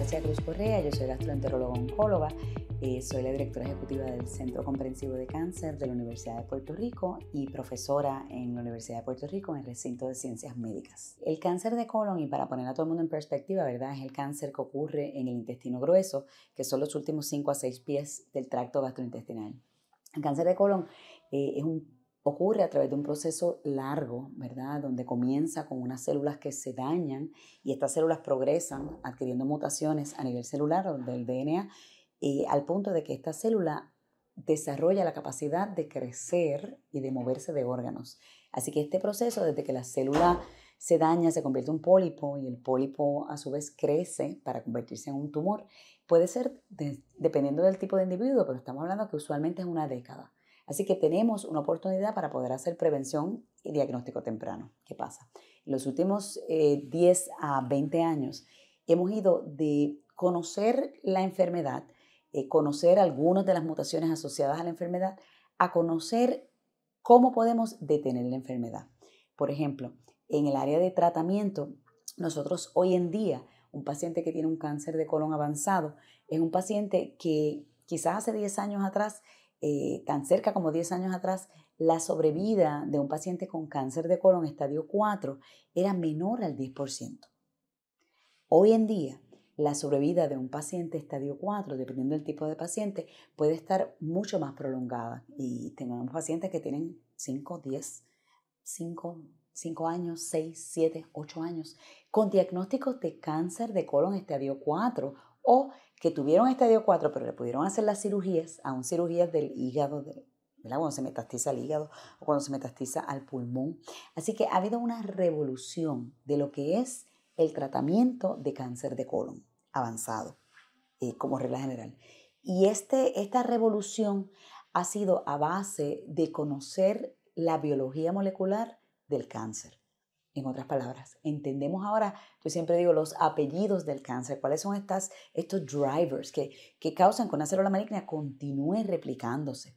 Gracias, Cruz Correa, yo soy gastroenterólogo oncóloga, eh, soy la directora ejecutiva del Centro Comprensivo de Cáncer de la Universidad de Puerto Rico y profesora en la Universidad de Puerto Rico en el recinto de ciencias médicas. El cáncer de colon, y para poner a todo el mundo en perspectiva, ¿verdad? Es el cáncer que ocurre en el intestino grueso, que son los últimos 5 a 6 pies del tracto gastrointestinal. El cáncer de colon eh, es un ocurre a través de un proceso largo, ¿verdad? Donde comienza con unas células que se dañan y estas células progresan adquiriendo mutaciones a nivel celular o del DNA y eh, al punto de que esta célula desarrolla la capacidad de crecer y de moverse de órganos. Así que este proceso, desde que la célula se daña, se convierte en un pólipo y el pólipo a su vez crece para convertirse en un tumor, puede ser dependiendo del tipo de individuo, pero estamos hablando que usualmente es una década. Así que tenemos una oportunidad para poder hacer prevención y diagnóstico temprano. ¿Qué pasa? En los últimos 10 eh, a 20 años hemos ido de conocer la enfermedad, eh, conocer algunas de las mutaciones asociadas a la enfermedad, a conocer cómo podemos detener la enfermedad. Por ejemplo, en el área de tratamiento, nosotros hoy en día, un paciente que tiene un cáncer de colon avanzado es un paciente que quizás hace 10 años atrás eh, tan cerca como 10 años atrás, la sobrevida de un paciente con cáncer de colon estadio 4 era menor al 10%. Hoy en día, la sobrevida de un paciente estadio 4, dependiendo del tipo de paciente, puede estar mucho más prolongada. Y tenemos pacientes que tienen 5, 10, 5, 5 años, 6, 7, 8 años, con diagnósticos de cáncer de colon estadio 4 o que tuvieron estadio 4, pero le pudieron hacer las cirugías, aún cirugías del hígado, cuando se metastiza al hígado o cuando se metastiza al pulmón. Así que ha habido una revolución de lo que es el tratamiento de cáncer de colon avanzado, eh, como regla general. Y este, esta revolución ha sido a base de conocer la biología molecular del cáncer. En otras palabras, entendemos ahora, yo siempre digo, los apellidos del cáncer, cuáles son estas, estos drivers que, que causan que una célula maligna continúe replicándose.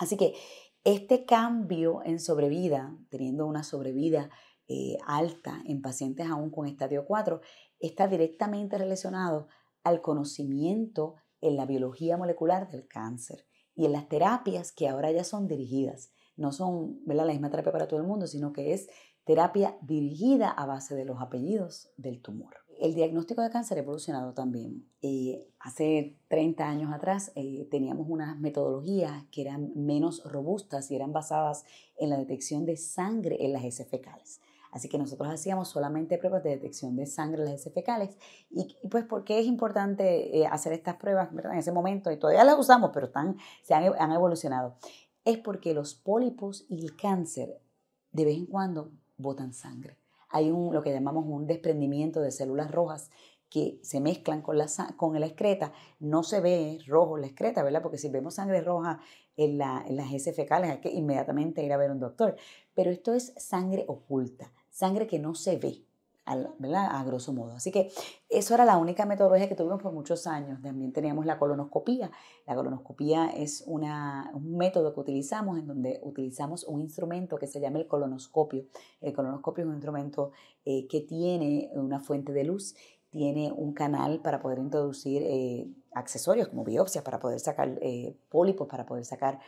Así que este cambio en sobrevida, teniendo una sobrevida eh, alta en pacientes aún con estadio 4, está directamente relacionado al conocimiento en la biología molecular del cáncer y en las terapias que ahora ya son dirigidas. No son ¿verdad? la misma terapia para todo el mundo, sino que es terapia dirigida a base de los apellidos del tumor. El diagnóstico de cáncer ha evolucionado también. Eh, hace 30 años atrás eh, teníamos unas metodologías que eran menos robustas y eran basadas en la detección de sangre en las heces fecales. Así que nosotros hacíamos solamente pruebas de detección de sangre en las heces fecales. Y, pues, ¿por qué es importante eh, hacer estas pruebas en ese momento? Y todavía las usamos, pero están, se han, han evolucionado. Es porque los pólipos y el cáncer de vez en cuando botan sangre. Hay un, lo que llamamos un desprendimiento de células rojas que se mezclan con la, con la excreta. No se ve rojo la excreta, ¿verdad? Porque si vemos sangre roja en, la, en las heces fecales hay que inmediatamente ir a ver un doctor. Pero esto es sangre oculta, sangre que no se ve ¿verdad? A grosso modo. Así que eso era la única metodología que tuvimos por muchos años. También teníamos la colonoscopía. La colonoscopía es un método que utilizamos en donde utilizamos un instrumento que se llama el colonoscopio. El colonoscopio es un instrumento eh, que tiene una fuente de luz, tiene un canal para poder introducir eh, accesorios como biopsias, para poder sacar eh, pólipos, para poder sacar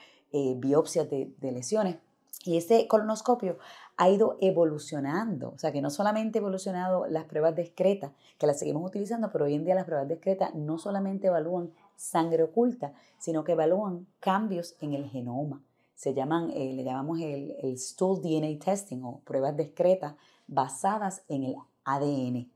biopsias de, de lesiones. Y ese colonoscopio ha ido evolucionando. O sea, que no solamente ha evolucionado las pruebas discretas, que las seguimos utilizando, pero hoy en día las pruebas discretas no solamente evalúan sangre oculta, sino que evalúan cambios en el genoma. Se llaman, eh, le llamamos el, stool DNA testing o pruebas discretas basadas en el ADN.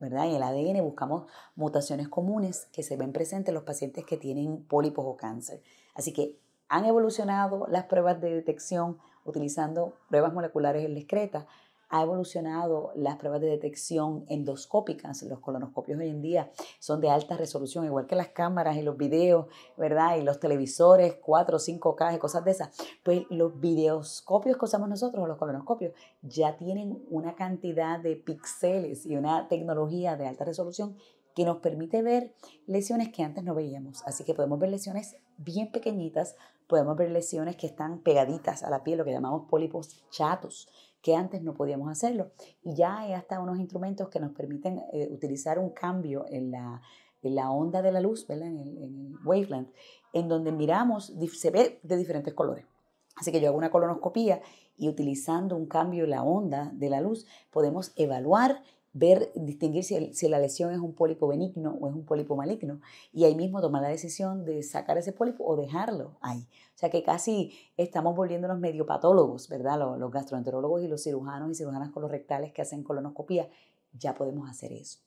¿verdad? En el ADN buscamos mutaciones comunes que se ven presentes en los pacientes que tienen pólipos o cáncer. Así que han evolucionado las pruebas de detección, utilizando pruebas moleculares en la ha evolucionado las pruebas de detección endoscópicas. Los colonoscopios hoy en día son de alta resolución, igual que las cámaras y los videos, ¿verdad? Y los televisores 4, 5K y cosas de esas. Pues los videoscopios que usamos nosotros, los colonoscopios, ya tienen una cantidad de píxeles y una tecnología de alta resolución que nos permite ver lesiones que antes no veíamos. Así que podemos ver lesiones bien pequeñitas, podemos ver lesiones que están pegaditas a la piel, lo que llamamos pólipos chatos, que antes no podíamos hacerlo. Y ya hay hasta unos instrumentos que nos permiten eh, utilizar un cambio en la, onda de la luz, En, el, en el wavelength, en donde miramos, se ve de diferentes colores. Así que yo hago una colonoscopía y utilizando un cambio en la onda de la luz podemos evaluar ver, distinguir si, la lesión es un pólipo benigno o es un pólipo maligno y ahí mismo tomar la decisión de sacar ese pólipo o dejarlo ahí. O sea que casi estamos volviéndonos medio patólogos, ¿verdad? Los, gastroenterólogos y los cirujanos y cirujanas rectales que hacen colonoscopía, ya podemos hacer eso.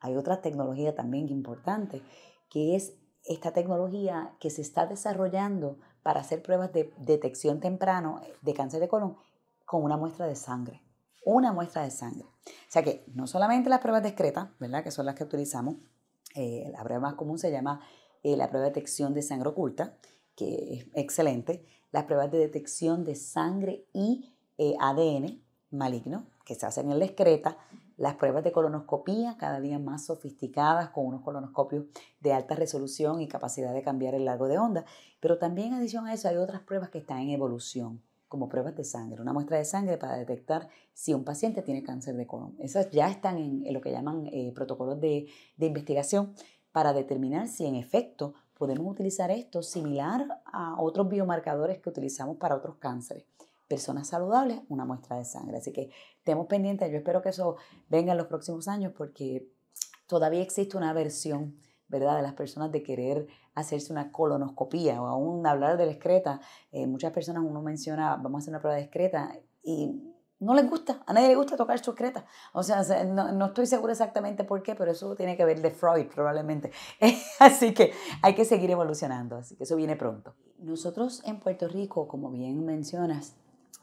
Hay otra tecnología también importante que es esta tecnología que se está desarrollando para hacer pruebas de detección temprano de cáncer de colon con una muestra de sangre una muestra de sangre. O sea que no solamente las pruebas discretas, ¿verdad? Que son las que utilizamos, eh, la prueba más común se llama eh, la prueba de detección de sangre oculta, que es excelente, las pruebas de detección de sangre y eh, ADN maligno, que se hacen en la excreta, las pruebas de colonoscopía, cada día más sofisticadas, con unos colonoscopios de alta resolución y capacidad de cambiar el largo de onda. Pero también, adición a eso, hay otras pruebas que están en evolución como pruebas de sangre, una muestra de sangre para detectar si un paciente tiene cáncer de colon. Esas ya están en, lo que llaman eh, protocolos de, de investigación para determinar si en efecto podemos utilizar esto similar a otros biomarcadores que utilizamos para otros cánceres personas saludables, una muestra de sangre. Así que estemos pendientes, yo espero que eso venga en los próximos años porque todavía existe una versión ¿verdad? De las personas de querer hacerse una colonoscopía o aún hablar de la excreta. Eh, muchas personas uno menciona, vamos a hacer una prueba de excreta y no les gusta, a nadie le gusta tocar su excreta. O sea, no, no, estoy segura exactamente por qué, pero eso tiene que ver de Freud probablemente. así que hay que seguir evolucionando, así que eso viene pronto. Nosotros en Puerto Rico, como bien mencionas,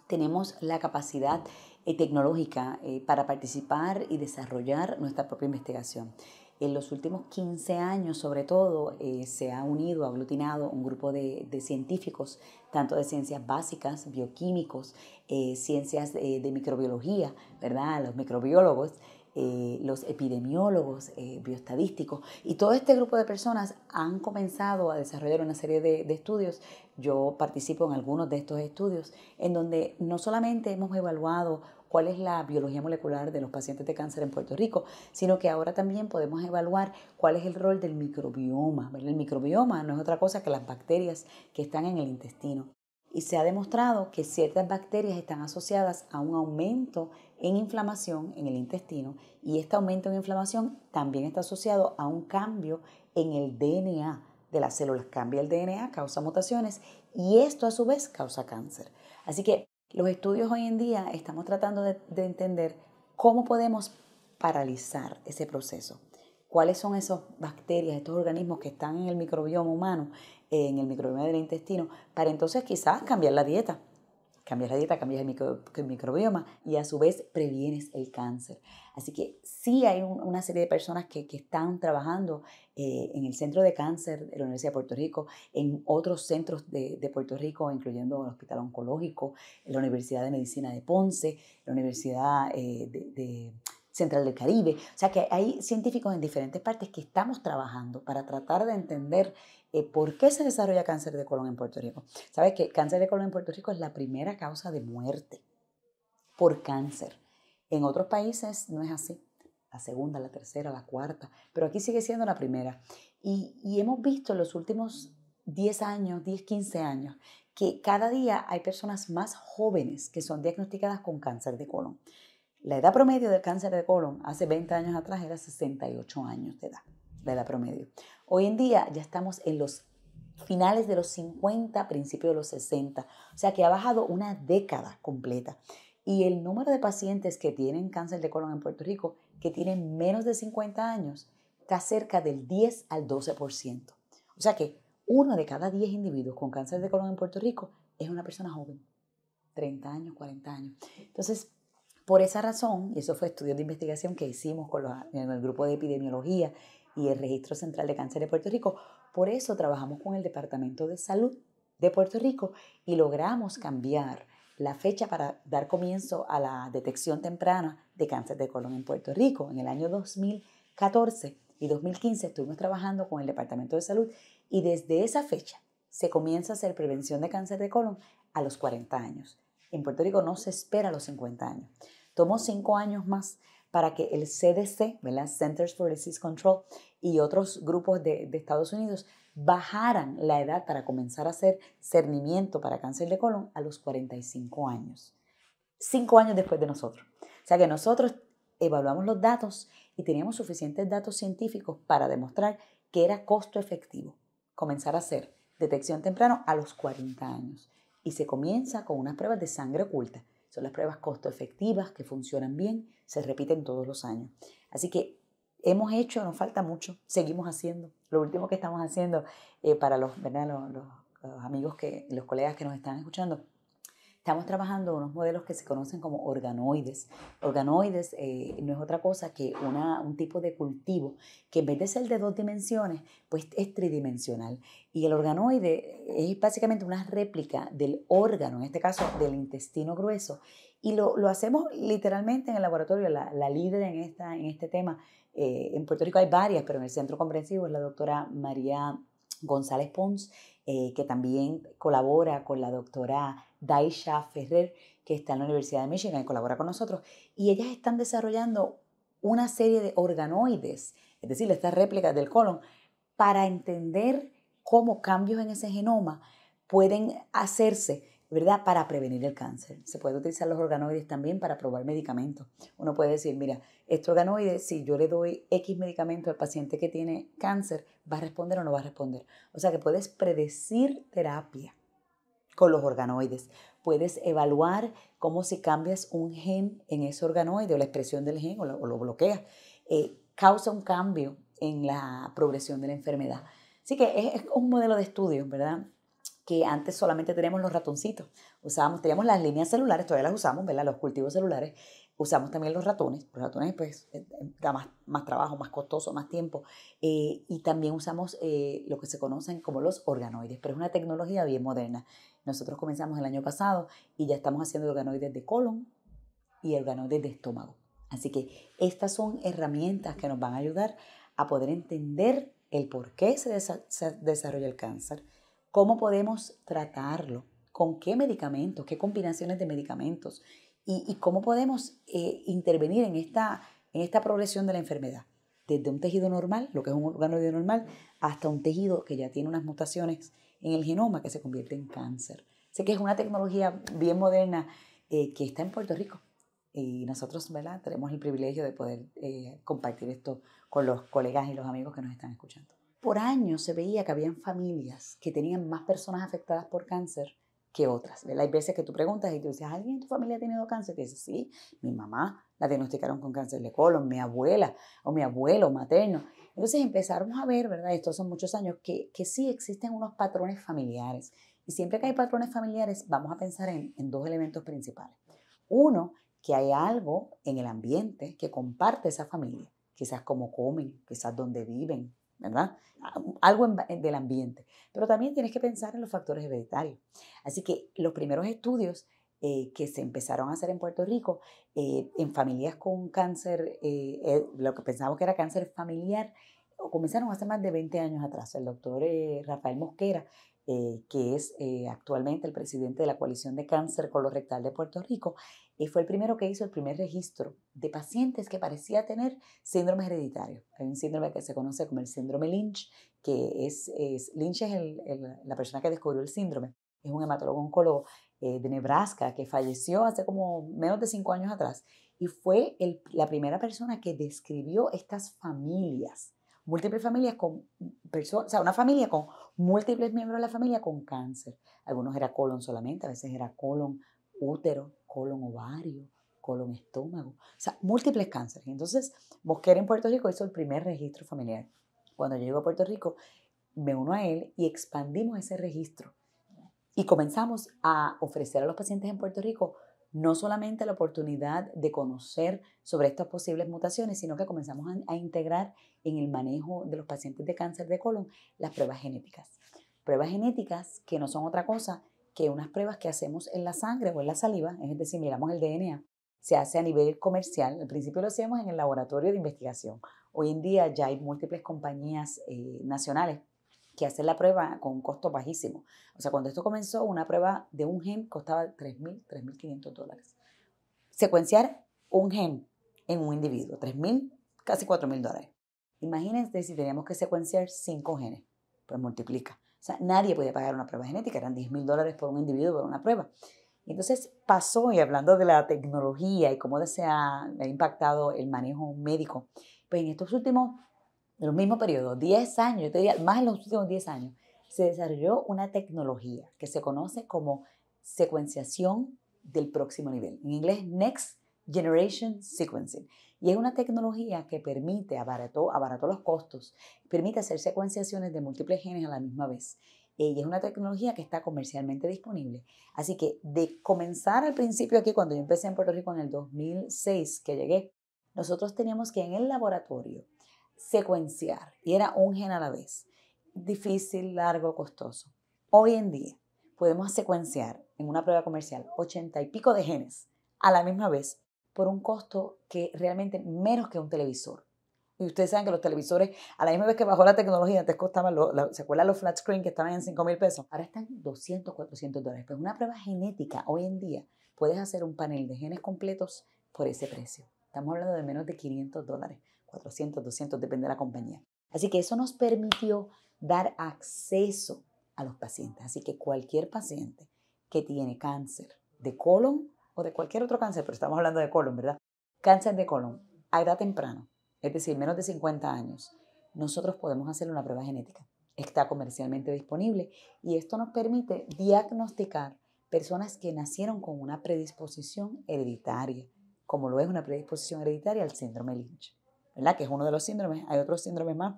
tenemos la capacidad eh, tecnológica eh, para participar y desarrollar nuestra propia investigación en los últimos 15 años, sobre todo, eh, se ha unido, aglutinado un grupo de, científicos, tanto de ciencias básicas, bioquímicos, eh, ciencias eh, de, microbiología, ¿verdad? Los microbiólogos, los epidemiólogos, eh, bioestadísticos, y todo este grupo de personas han comenzado a desarrollar una serie de, de, estudios. Yo participo en algunos de estos estudios en donde no solamente hemos evaluado cuál es la biología molecular de los pacientes de cáncer en Puerto Rico, sino que ahora también podemos evaluar cuál es el rol del microbioma. El microbioma no es otra cosa que las bacterias que están en el intestino. Y se ha demostrado que ciertas bacterias están asociadas a un aumento en inflamación en el intestino y este aumento en inflamación también está asociado a un cambio en el DNA de las células. Cambia el DNA, causa mutaciones y esto a su vez causa cáncer. Así que los estudios hoy en día estamos tratando de, entender cómo podemos paralizar ese proceso. ¿Cuáles son esas bacterias, estos organismos que están en el microbioma humano, en el microbioma del intestino, para entonces quizás cambiar la dieta? cambias la dieta, cambias el, microbioma y a su vez previenes el cáncer. Así que sí hay una serie de personas que, están trabajando eh, en el Centro de Cáncer de la Universidad de Puerto Rico, en otros centros de, Puerto Rico, incluyendo el Hospital Oncológico, la Universidad de Medicina de Ponce, la Universidad eh, de Central del Caribe. O sea que hay científicos en diferentes partes que estamos trabajando para tratar de entender eh, por qué se desarrolla cáncer de colon en Puerto Rico. Sabes que cáncer de colon en Puerto Rico es la primera causa de muerte por cáncer. En otros países no es así. La segunda, la tercera, la cuarta, pero aquí sigue siendo la primera. Y, y hemos visto en los últimos 10 años, 10, 15 años, que cada día hay personas más jóvenes que son diagnosticadas con cáncer de colon. La edad promedio del cáncer de colon hace 20 años atrás era 68 años de edad, la edad promedio. Hoy en día ya estamos en los finales de los 50, principios de los 60, o sea que ha bajado una década completa. Y el número de pacientes que tienen cáncer de colon en Puerto Rico, que tienen menos de 50 años, está cerca del 10 al 12%. O sea que uno de cada 10 individuos con cáncer de colon en Puerto Rico es una persona joven, 30 años, 40 años. Entonces, por esa razón, y eso fue estudio de investigación que hicimos con el grupo de epidemiología y el Registro Central de Cáncer de Puerto Rico, por eso trabajamos con el Departamento de Salud de Puerto Rico y logramos cambiar la fecha para dar comienzo a la detección temprana de cáncer de colon en Puerto Rico. En el año 2014 y 2015 estuvimos trabajando con el Departamento de Salud y desde esa fecha se comienza a hacer prevención de cáncer de colon a los 40 años en Puerto Rico no se espera los 50 años. Tomó cinco años más para que el CDC, Centers for Disease Control, y otros grupos de, de, Estados Unidos bajaran la edad para comenzar a hacer cernimiento para cáncer de colon a los 45 años. Cinco años después de nosotros. O sea que nosotros evaluamos los datos y teníamos suficientes datos científicos para demostrar que era costo efectivo comenzar a hacer detección temprano a los 40 años y se comienza con unas pruebas de sangre oculta. Son las pruebas costo efectivas que funcionan bien, se repiten todos los años. Así que hemos hecho, nos falta mucho, seguimos haciendo. Lo último que estamos haciendo eh, para los, los, amigos, que, los colegas que nos están escuchando, Estamos trabajando unos modelos que se conocen como organoides. Organoides eh, no es otra cosa que una, un tipo de cultivo que en vez de ser de dos dimensiones, pues es tridimensional. Y el organoide es básicamente una réplica del órgano, en este caso del intestino grueso. Y lo, lo hacemos literalmente en el laboratorio. La, líder en, esta, en este tema, eh, en Puerto Rico hay varias, pero en el Centro Comprensivo es la doctora María González Pons, eh, que también colabora con la doctora Daisha Ferrer, que está en la Universidad de Michigan y colabora con nosotros. Y ellas están desarrollando una serie de organoides, es decir, estas réplicas del colon, para entender cómo cambios en ese genoma pueden hacerse, ¿verdad?, para prevenir el cáncer. Se puede utilizar los organoides también para probar medicamentos. Uno puede decir, mira, este organoide, si yo le doy X medicamento al paciente que tiene cáncer, ¿va a responder o no va a responder? O sea que puedes predecir terapia con los organoides. Puedes evaluar cómo si cambias un gen en ese organoide o la expresión del gen o lo, bloqueas, eh, causa un cambio en la progresión de la enfermedad. Así que es, un modelo de estudio, ¿verdad? que antes solamente teníamos los ratoncitos. Usábamos, teníamos las líneas celulares, todavía las usamos, ¿verdad? Los cultivos celulares. Usamos también los ratones. Los ratones, pues, eh, eh, da más, más trabajo, más costoso, más tiempo. y también usamos lo que se conocen como los organoides, pero es una tecnología bien moderna. Nosotros comenzamos el año pasado y ya estamos haciendo organoides de colon y el organoides de estómago. Así que estas son herramientas que nos van a ayudar a poder entender el por qué se, desarrolla el cáncer, cómo podemos tratarlo, con qué medicamentos, qué combinaciones de medicamentos y, cómo podemos eh, intervenir en esta, en esta progresión de la enfermedad desde un tejido normal, lo que es un organoide normal, hasta un tejido que ya tiene unas mutaciones en el genoma que se convierte en cáncer. Sé que es una tecnología bien moderna eh, que está en Puerto Rico y nosotros ¿verdad? tenemos el privilegio de poder eh, compartir esto con los colegas y los amigos que nos están escuchando. Por años se veía que habían familias que tenían más personas afectadas por cáncer que otras. ¿verdad? Hay veces que tú preguntas y tú dices, ¿alguien en tu familia ha tenido cáncer? Y dices, sí, mi mamá la diagnosticaron con cáncer de colon, mi abuela o mi abuelo materno. Entonces empezamos a ver, ¿verdad? Estos son muchos años, que, que sí existen unos patrones familiares. Y siempre que hay patrones familiares, vamos a pensar en, en dos elementos principales. Uno, que hay algo en el ambiente que comparte esa familia, quizás cómo comen, quizás dónde viven, ¿verdad? Algo del ambiente. Pero también tienes que pensar en los factores hereditarios. Así que los primeros estudios eh, que se empezaron a hacer en Puerto Rico eh, en familias con cáncer, eh, lo que pensábamos que era cáncer familiar, comenzaron hace más de 20 años atrás. El doctor Rafael Mosquera, que es actualmente el presidente de la coalición de cáncer colorectal de Puerto Rico, y fue el primero que hizo el primer registro de pacientes que parecía tener síndrome hereditario. Hay un síndrome que se conoce como el síndrome Lynch, que es, Lynch es la persona que descubrió el síndrome. Es un hematólogo oncólogo eh, de Nebraska que falleció hace como menos de cinco años atrás y fue la primera persona que describió estas familias, múltiples familias con personas, o sea, una familia con múltiples miembros de la familia con cáncer. Algunos era colon solamente, a veces era colon, útero, colon ovario, colon estómago, o sea, múltiples cánceres. Entonces, Mosquera en Puerto Rico hizo el primer registro familiar. Cuando yo llego a Puerto Rico, me uno a él y expandimos ese registro. Y comenzamos a ofrecer a los pacientes en Puerto Rico no solamente la oportunidad de conocer sobre estas posibles mutaciones, sino que comenzamos a integrar en el manejo de los pacientes de cáncer de colon las pruebas genéticas. Pruebas genéticas que no son otra cosa que unas pruebas que hacemos en la sangre o en la saliva, es decir, miramos el DNA, se hace a nivel comercial. Al principio lo hacíamos en el laboratorio de investigación. Hoy en día ya hay múltiples compañías eh, nacionales que hacen la prueba con un costo bajísimo. O sea, cuando esto comenzó, una prueba de un gen costaba 3.000, 3.500 dólares. Secuenciar un gen en un individuo, 3.000, casi 4.000 dólares. Imagínense si teníamos que secuenciar 5 genes, pues multiplica. O sea, nadie podía pagar una prueba genética, eran 10 mil dólares por un individuo por una prueba. Y entonces pasó, y hablando de la tecnología y cómo se ha, impactado el manejo médico, pues en estos últimos, en los mismos periodos, 10 años, yo te diría, más en los últimos 10 años, se desarrolló una tecnología que se conoce como secuenciación del próximo nivel. En inglés, Next Generation Sequencing. Y es una tecnología que permite, abarató, los costos, permite hacer secuenciaciones de múltiples genes a la misma vez. Eh, y es una tecnología que está comercialmente disponible. Así que de comenzar al principio aquí, cuando yo empecé en Puerto Rico en el 2006 que llegué, nosotros teníamos que en el laboratorio secuenciar y era un gen a la vez. Difícil, largo, costoso. Hoy en día podemos secuenciar en una prueba comercial ochenta y pico de genes a la misma vez por un costo que realmente menos que un televisor. Y ustedes saben que los televisores, a la misma vez que bajó la tecnología, antes costaban, ¿se acuerdan los flat screen que estaban en 5 mil pesos? Ahora están 200, 400 dólares. Pero una prueba genética hoy en día, puedes hacer un panel de genes completos por ese precio. Estamos hablando de menos de 500 dólares, 400, 200, depende de la compañía. Así que eso nos permitió dar acceso a los pacientes. Así que cualquier paciente que tiene cáncer de colon o de cualquier otro cáncer, pero estamos hablando de colon, ¿verdad? Cáncer de colon a edad temprana, es decir, menos de 50 años, nosotros podemos hacerle una prueba genética. Está comercialmente disponible y esto nos permite diagnosticar personas que nacieron con una predisposición hereditaria, como lo es una predisposición hereditaria al síndrome Lynch, ¿verdad? Que es uno de los síndromes, hay otros síndromes más,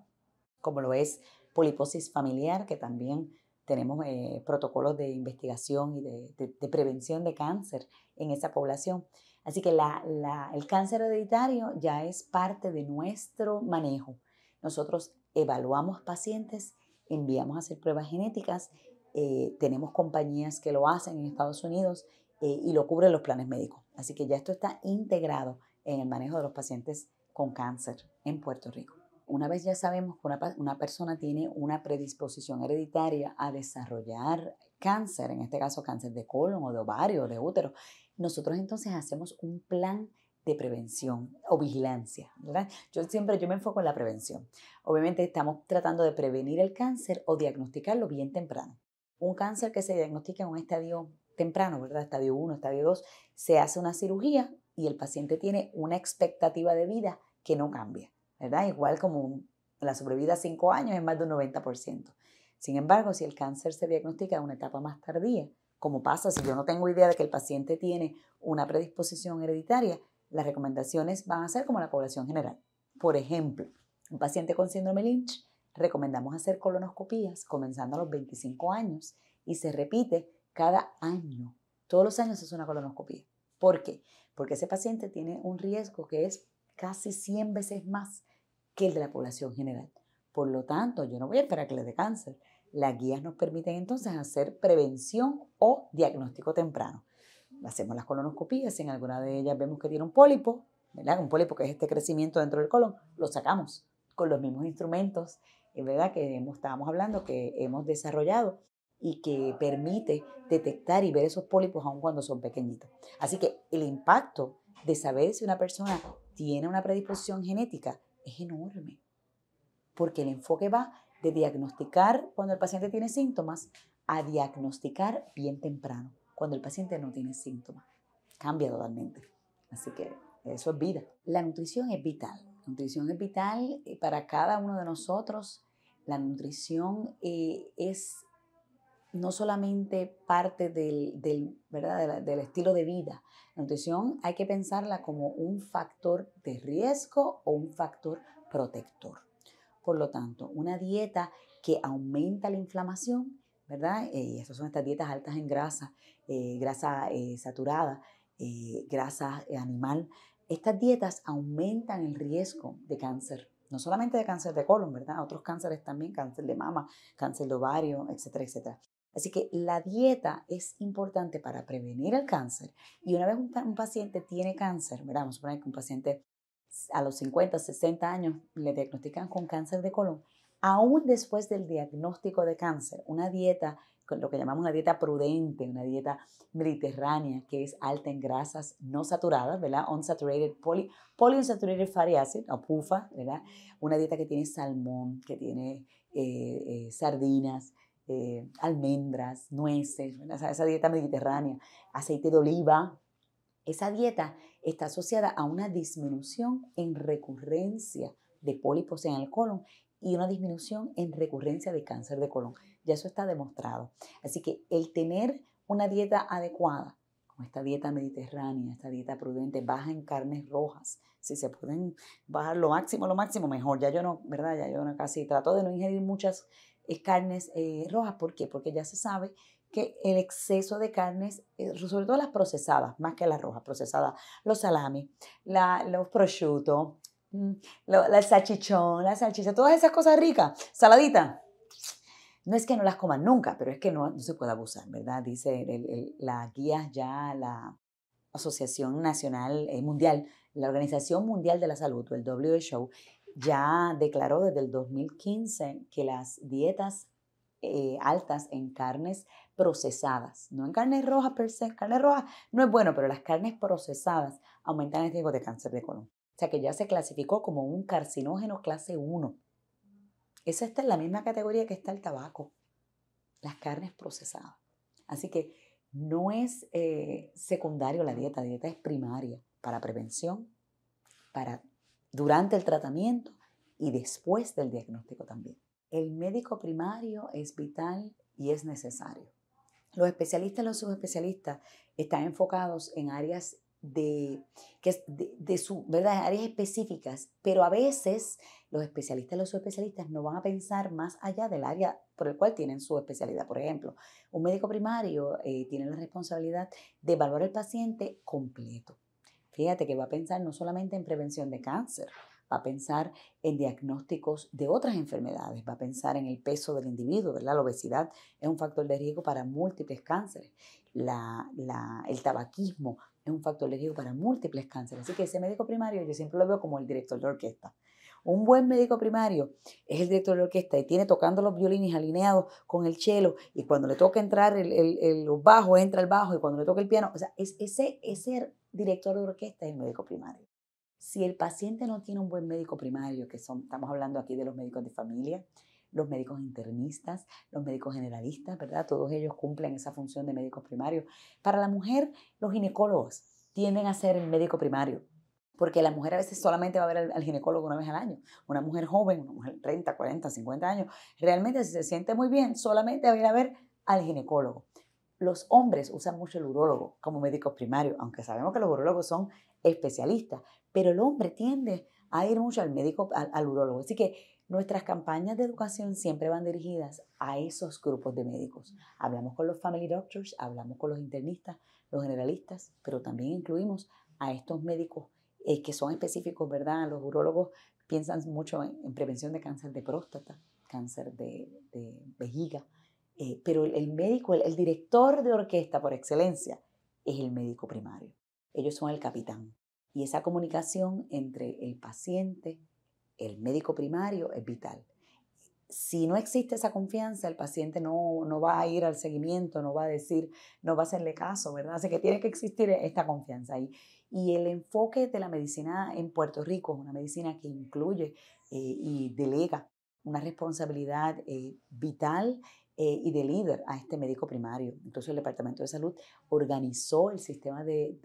como lo es poliposis familiar, que también tenemos eh, protocolos de investigación y de, prevención de cáncer en esa población. Así que el cáncer hereditario ya es parte de nuestro manejo. Nosotros evaluamos pacientes, enviamos a hacer pruebas genéticas, eh, tenemos compañías que lo hacen en Estados Unidos eh, y lo cubren los planes médicos. Así que ya esto está integrado en el manejo de los pacientes con cáncer en Puerto Rico una vez ya sabemos que una, persona tiene una predisposición hereditaria a desarrollar cáncer, en este caso cáncer de colon o de ovario o de útero, nosotros entonces hacemos un plan de prevención o vigilancia, Yo siempre yo me enfoco en la prevención. Obviamente estamos tratando de prevenir el cáncer o diagnosticarlo bien temprano. Un cáncer que se diagnostica en un estadio temprano, ¿verdad? Estadio 1, estadio 2, se hace una cirugía y el paciente tiene una expectativa de vida que no cambia. Igual como la sobrevida a 5 años es más de un 90%. Sin embargo, si el cáncer se diagnostica en una etapa más tardía, como pasa si yo no tengo idea de que el paciente tiene una predisposición hereditaria, las recomendaciones van a ser como la población general. Por ejemplo, un paciente con síndrome Lynch, recomendamos hacer colonoscopías comenzando a los 25 años y se repite cada año. Todos los años es una colonoscopía. ¿Por qué? Porque ese paciente tiene un riesgo que es casi 100 veces más que el de la población general. Por lo tanto, yo no voy a esperar que le dé cáncer. Las guías nos permiten entonces hacer prevención o diagnóstico temprano. Hacemos las colonoscopías, si en alguna de ellas vemos que tiene un pólipo, ¿verdad? Un pólipo que es este crecimiento dentro del colon, lo sacamos con los mismos instrumentos, ¿verdad? Que hemos, estábamos hablando, que hemos desarrollado y que permite detectar y ver esos pólipos aun cuando son pequeñitos. Así que el impacto de saber si una persona tiene una predisposición genética es enorme, porque el enfoque va de diagnosticar cuando el paciente tiene síntomas a diagnosticar bien temprano, cuando el paciente no tiene síntomas. Cambia totalmente. Así que eso es vida. La nutrición es vital. La nutrición es vital eh, para cada uno de nosotros. La nutrición eh, es no solamente parte del, ¿verdad? Del, estilo de vida. La nutrición hay que pensarla como un factor de riesgo o un factor protector. Por lo tanto, una dieta que aumenta la inflamación, ¿verdad? y eh, estas son estas dietas altas en grasa, eh, grasa eh, saturada, grasa animal. Estas dietas aumentan el riesgo de cáncer no solamente de cáncer de colon, ¿verdad? Otros cánceres también, cáncer de mama, cáncer de ovario, etcétera, etcétera. Así que la dieta es importante para prevenir el cáncer. Y una vez un, paciente tiene cáncer, ¿verdad? vamos a poner que un paciente a los 50, 60 años le diagnostican con cáncer de colon, aún después del diagnóstico de cáncer, una dieta, lo que llamamos una dieta prudente, una dieta mediterránea, que es alta en grasas no saturadas, ¿verdad? Unsaturated, polyunsaturated fatty acid, o PUFA, ¿verdad? Una dieta que tiene salmón, que tiene eh, eh, sardinas, eh, almendras, nueces, esa dieta mediterránea, aceite de oliva. Esa dieta está asociada a una disminución en recurrencia de pólipos en el colon y una disminución en recurrencia de cáncer de colon. Ya eso está demostrado. Así que el tener una dieta adecuada, como esta dieta mediterránea, esta dieta prudente, baja en carnes rojas, si se pueden bajar lo máximo, lo máximo, mejor. Ya yo no, ¿verdad? Ya yo no casi trato de no ingerir muchas eh, carnes eh, rojas. ¿Por qué? Porque ya se sabe que el exceso de carnes, eh, sobre todo las procesadas, más que las rojas, procesadas, los salami los prosciutos, mm, la, salchichón, la salchicha, todas esas cosas ricas, saladitas. No es que no las coman nunca, pero es que no, se puede abusar, ¿verdad? Dice la guía ya, la Asociación Nacional Mundial, la Organización Mundial de la Salud, o el WHO, ya declaró desde el 2015 que las dietas eh, altas en carnes procesadas, no en carnes rojas per se, carnes rojas no es bueno, pero las carnes procesadas aumentan el riesgo de cáncer de colon. O sea que ya se clasificó como un carcinógeno clase 1. Esa está en la misma categoría que está el tabaco, las carnes procesadas. Así que no es eh, secundario la dieta, la dieta es primaria para prevención, para durante el tratamiento y después del diagnóstico también. El médico primario es vital y es necesario. Los especialistas y los subespecialistas están enfocados en áreas de, que, de, áreas específicas, pero a veces los especialistas y los subespecialistas no van a pensar más allá del área por el cual tienen su especialidad. Por ejemplo, un médico primario eh, tiene la responsabilidad de evaluar el paciente completo Fíjate que va a pensar no solamente en prevención de cáncer, va a pensar en diagnósticos de otras enfermedades, va a pensar en el peso del individuo, ¿verdad? La obesidad es un factor de riesgo para múltiples cánceres, el tabaquismo es un factor de riesgo para múltiples cánceres. Así que ese médico primario yo siempre lo veo como el director de orquesta. Un buen médico primario es el director de orquesta y tiene tocando los violines alineados con el cello y cuando le toca entrar el, el, los entra el bajo y cuando le toca el piano, o sea, es ese, ese director de orquesta y el médico primario. Si el paciente no tiene un buen médico primario, que son, estamos hablando aquí de los médicos de familia, los médicos internistas, los médicos generalistas, ¿verdad? Todos ellos cumplen esa función de médicos primarios. Para la mujer, los ginecólogos tienden a ser el médico primario, porque la mujer a veces solamente va a ver al, ginecólogo una vez al año. Una mujer joven, una mujer 30, 40, 50 años, realmente si se siente muy bien, solamente va a ir a ver al ginecólogo. Los hombres usan mucho el urólogo como médico primario, aunque sabemos que los urólogos son especialistas, pero el hombre tiende a ir mucho al médico, al, urólogo. Así que Nuestras campañas de educación siempre van dirigidas a esos grupos de médicos. Hablamos con los family doctors, hablamos con los internistas, los generalistas, pero también incluimos a estos médicos eh, que son específicos, ¿verdad? Los urólogos piensan mucho en, prevención de cáncer de próstata, cáncer de vejiga, eh, pero el, médico, el, director de orquesta por excelencia, es el médico primario. Ellos son el capitán. Y esa comunicación entre el paciente, el médico primario, es vital. Si no existe esa confianza, el paciente no, va a ir al seguimiento, no va a decir, no va a hacerle caso, ¿verdad? Así que tiene que existir esta confianza ahí. Y el enfoque de la medicina en Puerto Rico es una medicina que incluye eh, y delega una responsabilidad eh, vital eh, y de líder a este médico primario. Entonces el Departamento de Salud organizó el sistema de,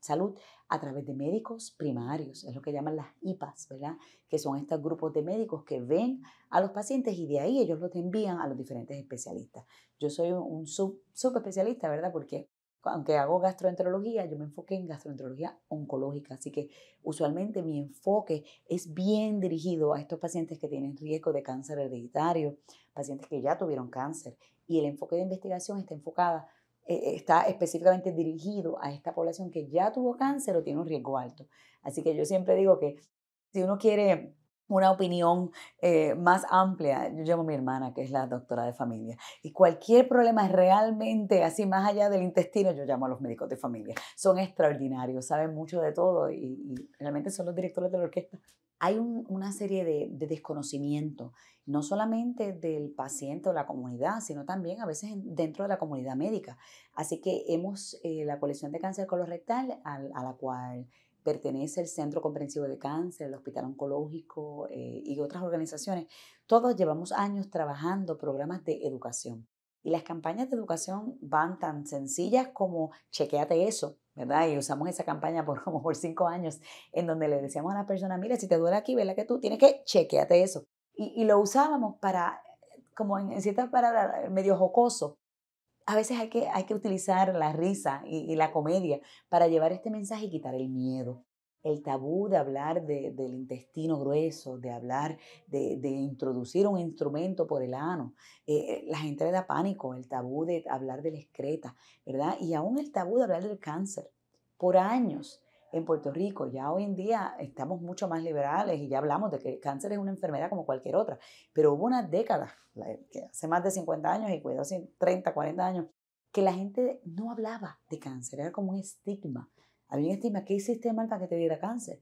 salud a través de médicos primarios, es lo que llaman las IPAs, ¿verdad? Que son estos grupos de médicos que ven a los pacientes y de ahí ellos los envían a los diferentes especialistas. Yo soy un sub, subespecialista, ¿verdad? Porque aunque hago gastroenterología, yo me enfoqué en gastroenterología oncológica, así que usualmente mi enfoque es bien dirigido a estos pacientes que tienen riesgo de cáncer hereditario, pacientes que ya tuvieron cáncer, y el enfoque de investigación está enfocada, eh, eh, está específicamente dirigido a esta población que ya tuvo cáncer o tiene un riesgo alto. Así que yo siempre digo que si uno quiere una opinión eh, más amplia. Yo llamo a mi hermana, que es la doctora de familia, y cualquier problema realmente así más allá del intestino, yo llamo a los médicos de familia. Son extraordinarios, saben mucho de todo y, realmente son los directores de la orquesta. Hay una serie de, desconocimiento, no solamente del paciente o la comunidad, sino también a veces dentro de la comunidad médica. Así que hemos, eh, la colección de cáncer colorectal, a la cual pertenece el Centro Comprensivo de Cáncer, el Hospital Oncológico eh, y otras organizaciones, todos llevamos años trabajando programas de educación. Y las campañas de educación van tan sencillas como chequeate eso, ¿verdad? Y usamos esa campaña por como por cinco años, en donde le decíamos a la persona, mira, si te duele aquí, ¿verdad que tú tienes que chequeate eso? Y, lo usábamos para, como en, en ciertas palabras, medio jocoso, a veces hay que, hay que utilizar la risa y, la comedia para llevar este mensaje y quitar el miedo. El tabú de hablar del intestino grueso, de hablar, de, introducir un instrumento por el ano. Eh, la gente pánico, el tabú de hablar de la excreta, ¿verdad? Y aún el tabú de hablar del cáncer. Por años en Puerto Rico. Ya hoy en día estamos mucho más liberales y ya hablamos de que el cáncer es una enfermedad como cualquier otra, pero hubo una década, hace más de 50 años y cuidado, 30, 40 años, que la gente no hablaba de cáncer, era como un estigma. Había un estigma, ¿qué hiciste mal para que te diera cáncer?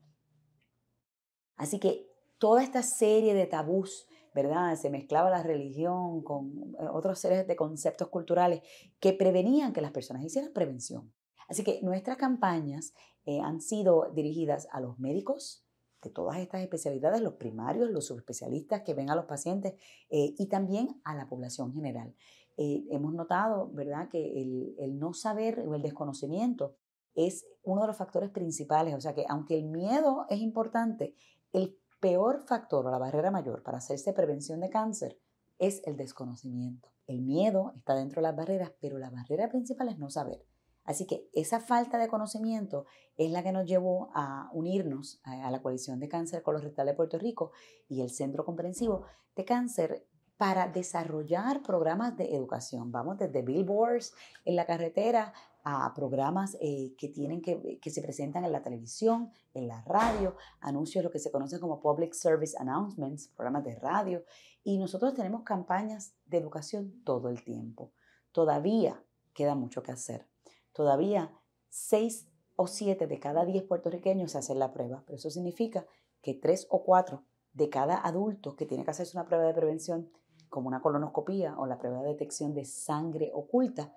Así que toda esta serie de tabús, ¿verdad? Se mezclaba la religión con eh, otros series de conceptos culturales que prevenían que las personas hicieran prevención. Así que nuestras campañas eh, han sido dirigidas a los médicos de todas estas especialidades, los primarios, los subespecialistas que ven a los pacientes eh, y también a la población general. Eh, hemos notado, ¿verdad?, que el, el no saber o el desconocimiento es uno de los factores principales. O sea que aunque el miedo es importante, el peor factor o la barrera mayor para hacerse prevención de cáncer es el desconocimiento. El miedo está dentro de las barreras, pero la barrera principal es no saber. Así que esa falta de conocimiento es la que nos llevó a unirnos a la coalición de cáncer colorectal de Puerto Rico y el Centro Comprensivo de Cáncer para desarrollar programas de educación. Vamos desde billboards en la carretera a programas eh, que, tienen que, que, se presentan en la televisión, en la radio, anuncios, lo que se conoce como public service announcements, programas de radio. Y nosotros tenemos campañas de educación todo el tiempo. Todavía queda mucho que hacer. Todavía 6 o 7 de cada 10 puertorriqueños se hacen la prueba, pero eso significa que 3 o 4 de cada adulto que tiene que hacerse una prueba de prevención, como una colonoscopía o la prueba de detección de sangre oculta,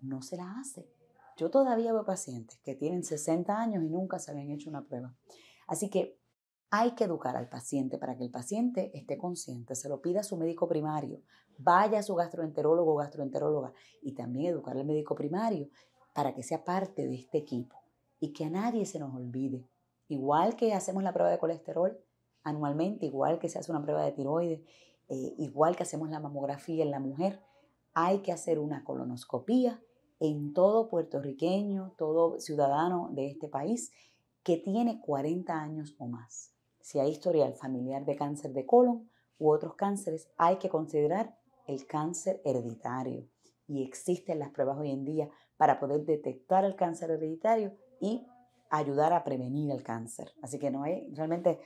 no se la hace. Yo todavía veo pacientes que tienen 60 años y nunca se habían hecho una prueba. Así que hay que educar al paciente para que el paciente esté consciente, se lo pida a su médico primario, vaya a su gastroenterólogo o gastroenteróloga y también educar al médico primario para que sea parte de este equipo y que a nadie se nos olvide. Igual que hacemos la prueba de colesterol anualmente, igual que se hace una prueba de tiroides, eh, igual que hacemos la mamografía en la mujer, hay que hacer una colonoscopía en todo puertorriqueño, todo ciudadano de este país que tiene 40 años o más. Si hay historial familiar de cáncer de colon u otros cánceres, hay que considerar el cáncer hereditario. Y existen las pruebas hoy en día para poder detectar el cáncer hereditario y ayudar a prevenir el cáncer. Así que no hay, realmente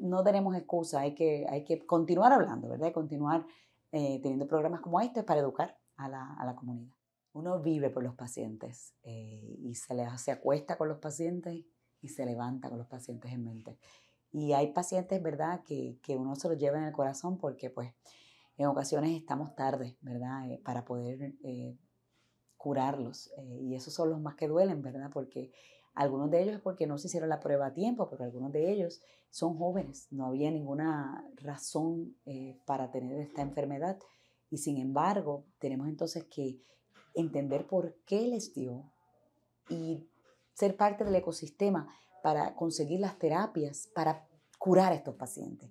no tenemos excusa, hay que, hay que continuar hablando, ¿verdad? continuar eh, teniendo programas como este para educar a la, a la comunidad. Uno vive por los pacientes eh, y se, le, se acuesta con los pacientes y se levanta con los pacientes en mente. Y hay pacientes, ¿verdad?, que, que uno se los lleva en el corazón porque, pues, en ocasiones estamos tarde, ¿verdad?, eh, para poder curarlos. Eh, y esos son los más que duelen, ¿verdad? Porque algunos de ellos es porque no se hicieron la prueba a tiempo, pero algunos de ellos son jóvenes, no había ninguna razón eh, para tener esta enfermedad. Y sin embargo, tenemos entonces que entender por qué les dio y ser parte del ecosistema para conseguir las terapias, para curar a estos pacientes,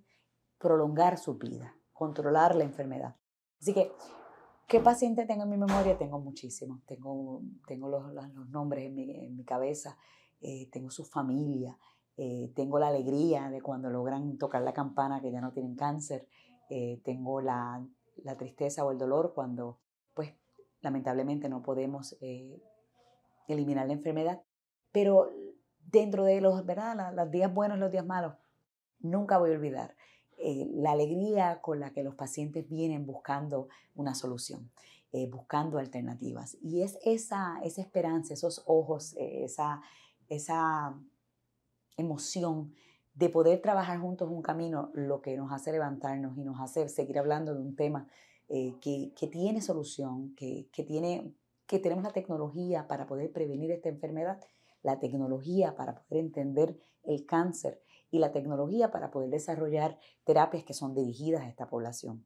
prolongar su vida, controlar la enfermedad. Así que ¿Qué paciente tengo en mi memoria? Tengo muchísimos. Tengo, tengo los, los nombres en mi, en mi cabeza, eh, tengo su familia, eh, tengo la alegría de cuando logran tocar la campana que ya no tienen cáncer, eh, tengo la, la, tristeza o el dolor cuando, pues, lamentablemente no podemos eliminar la enfermedad. Pero dentro de los, ¿verdad? Los días buenos, los días malos, nunca voy a olvidar eh, la alegría con la que los pacientes vienen buscando una solución, eh, buscando alternativas. Y es esa, esa esperanza, esos ojos, eh, esa, esa emoción de poder trabajar juntos un camino lo que nos hace levantarnos y nos hace seguir hablando de un tema que, tiene solución, que tenemos la tecnología para poder prevenir esta enfermedad, la tecnología para poder entender el cáncer y la tecnología para poder desarrollar terapias que son dirigidas a esta población.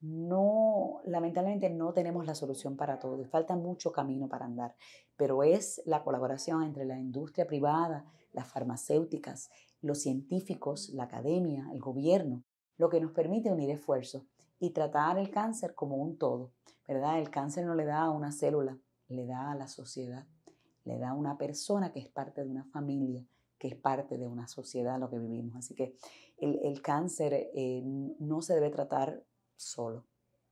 No, lamentablemente no tenemos la solución para todo falta mucho camino para andar, pero es la colaboración entre la industria privada, las farmacéuticas, los científicos, la academia, el gobierno, lo que nos permite unir esfuerzos y tratar el cáncer como un todo, ¿verdad? El cáncer no le da a una célula, le da a la sociedad, le da a una persona que es parte de una familia, que es parte de una sociedad en lo que vivimos. Así que el, cáncer eh, no se debe tratar solo,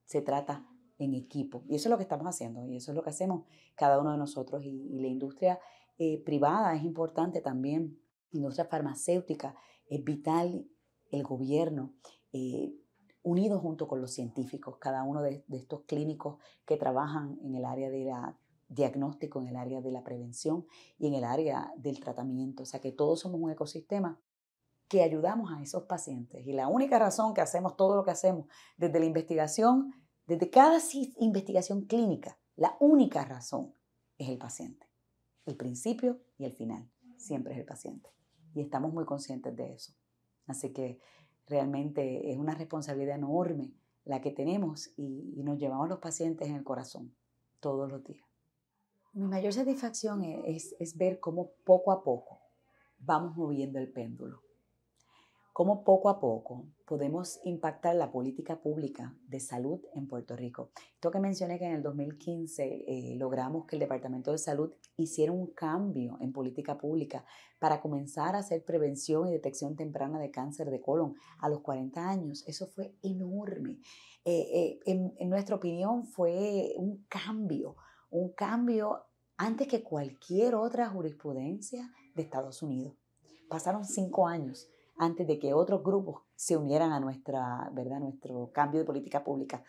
se trata en equipo. Y eso es lo que estamos haciendo y eso es lo que hacemos cada uno de nosotros. Y, la industria eh, privada es importante también, la industria farmacéutica es vital, el gobierno. Eh, unido junto con los científicos, cada uno de, estos clínicos que trabajan en el área de la diagnóstico, en el área de la prevención y en el área del tratamiento. O sea que todos somos un ecosistema que ayudamos a esos pacientes. Y la única razón que hacemos todo lo que hacemos desde la investigación, desde cada investigación clínica, la única razón es el paciente. El principio y el final siempre es el paciente. Y estamos muy conscientes de eso. Así que realmente es una responsabilidad enorme la que tenemos y, nos llevamos los pacientes en el corazón todos los días. Mi mayor satisfacción e, es, ver cómo poco a poco vamos moviendo el péndulo, cómo poco a poco podemos impactar la política pública de salud en Puerto Rico. Esto que mencioné que en el 2015 eh, logramos que el Departamento de Salud hiciera un cambio en política pública para comenzar a hacer prevención y detección temprana de cáncer de colon a los 40 años. Eso fue enorme. Eh, eh, en nuestra opinión fue un cambio un cambio antes que cualquier otra jurisprudencia de Estados Unidos. Pasaron cinco años antes de que otros grupos se unieran a nuestra, ¿verdad? nuestro cambio de política pública.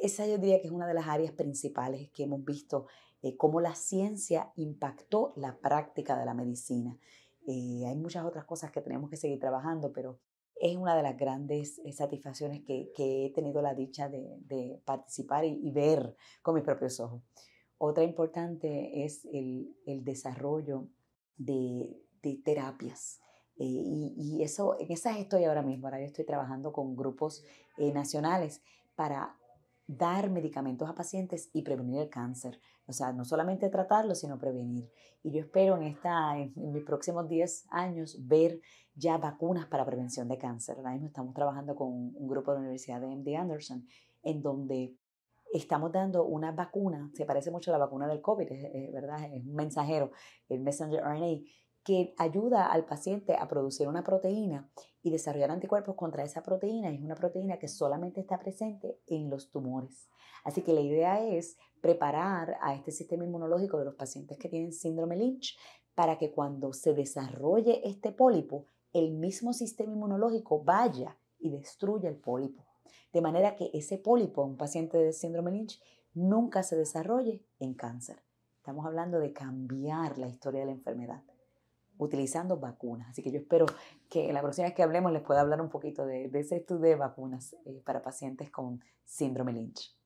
Esa yo diría que es una de las áreas principales que hemos visto, eh, cómo la ciencia impactó la práctica de la medicina. Eh, hay muchas otras cosas que tenemos que seguir trabajando, pero es una de las grandes eh, satisfacciones que, he tenido la dicha de, participar y ver con mis propios ojos. Otra importante es el, desarrollo de, terapias. Eh, y, eso, en esas estoy ahora mismo. Ahora yo estoy trabajando con grupos eh, nacionales para dar medicamentos a pacientes y prevenir el cáncer. O sea, no solamente tratarlo, sino prevenir. Y yo espero en, esta, en, mis próximos 10 años ver ya vacunas para prevención de cáncer. Ahora mismo estamos trabajando con un grupo de la Universidad de MD Anderson, en donde estamos dando una vacuna, se parece mucho a la vacuna del COVID, es ¿verdad? Es un mensajero, el messenger RNA, que ayuda al paciente a producir una proteína y desarrollar anticuerpos contra esa proteína. Es una proteína que solamente está presente en los tumores. Así que la idea es preparar a este sistema inmunológico de los pacientes que tienen síndrome Lynch para que cuando se desarrolle este pólipo, el mismo sistema inmunológico vaya y destruya el pólipo de manera que ese pólipo, un paciente de síndrome Lynch, nunca se desarrolle en cáncer. Estamos hablando de cambiar la historia de la enfermedad utilizando vacunas. Así que yo espero que la próxima vez que hablemos les pueda hablar un poquito de, ese estudio de vacunas eh, para pacientes con síndrome Lynch.